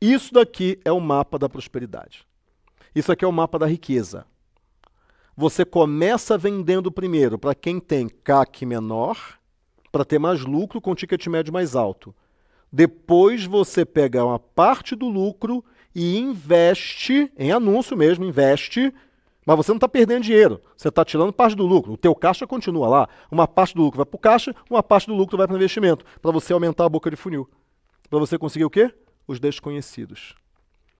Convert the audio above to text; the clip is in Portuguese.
Isso daqui é o mapa da prosperidade. Isso aqui é o mapa da riqueza. Você começa vendendo primeiro para quem tem CAC menor, para ter mais lucro com ticket médio mais alto. Depois você pega uma parte do lucro e investe em anúncio mesmo, investe, mas você não está perdendo dinheiro, você está tirando parte do lucro. O teu caixa continua lá, uma parte do lucro vai para o caixa, uma parte do lucro vai para o investimento, para você aumentar a boca de funil, para você conseguir o quê? os desconhecidos.